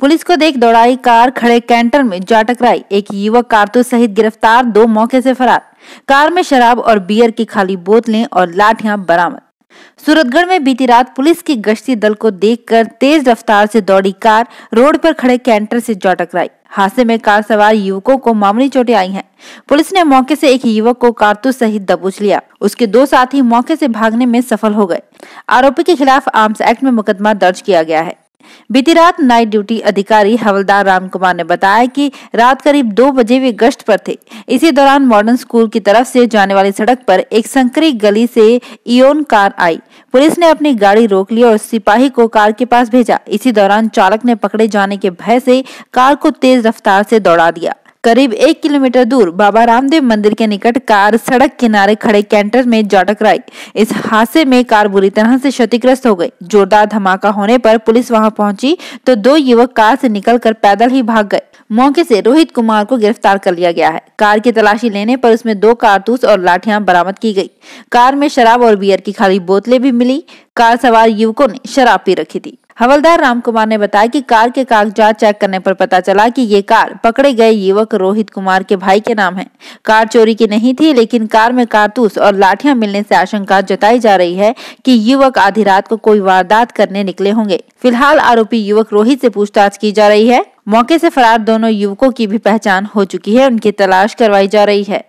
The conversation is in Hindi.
पुलिस को देख दौड़ाई कार खड़े कैंटर में जा टकराई एक युवक कारतूस सहित गिरफ्तार दो मौके से फरार कार में शराब और बियर की खाली बोतलें और लाठियां बरामद सूरतगढ़ में बीती रात पुलिस की गश्ती दल को देखकर तेज रफ्तार से दौड़ी कार रोड पर खड़े कैंटर से जा टकराई हादसे में कार सवार युवकों को मामूली चोटें आई हैं। पुलिस ने मौके से एक युवक को कारतूस सहित दबोच लिया उसके दो साथी मौके से भागने में सफल हो गए आरोपी के खिलाफ आर्म्स एक्ट में मुकदमा दर्ज किया गया है बीती रात नाइट ड्यूटी अधिकारी हवलदार राम कुमार ने बताया कि रात करीब दो बजे वे गश्त पर थे इसी दौरान मॉडर्न स्कूल की तरफ से जाने वाली सड़क पर एक संकरी गली से इयोन कार आई पुलिस ने अपनी गाड़ी रोक ली और सिपाही को कार के पास भेजा इसी दौरान चालक ने पकड़े जाने के भय से कार को तेज रफ्तार से दौड़ा दिया करीब एक किलोमीटर दूर बाबा रामदेव मंदिर के निकट कार सड़क किनारे खड़े कैंटर में जा टकराई इस हादसे में कार बुरी तरह से क्षतिग्रस्त हो गई जोरदार धमाका होने पर पुलिस वहां पहुंची तो दो युवक कार से निकलकर पैदल ही भाग गए मौके से रोहित कुमार को गिरफ्तार कर लिया गया है कार की तलाशी लेने पर उसमें दो कारतूस और लाठियां बरामद की गई कार में शराब और बियर की खाली बोतलें भी मिली कार सवार युवकों ने शराब पी रखी थी हवलदार राम कुमार ने बताया कि कार के कागजात चेक करने पर पता चला कि ये कार पकड़े गए युवक रोहित कुमार के भाई के नाम है कार चोरी की नहीं थी लेकिन कार में कारतूस और लाठियां मिलने से आशंका जताई जा रही है कि युवक आधी रात को कोई वारदात करने निकले होंगे फिलहाल आरोपी युवक रोहित से पूछताछ की जा रही है मौके से फरार दोनों युवकों की भी पहचान हो चुकी है उनकी तलाश करवाई जा रही है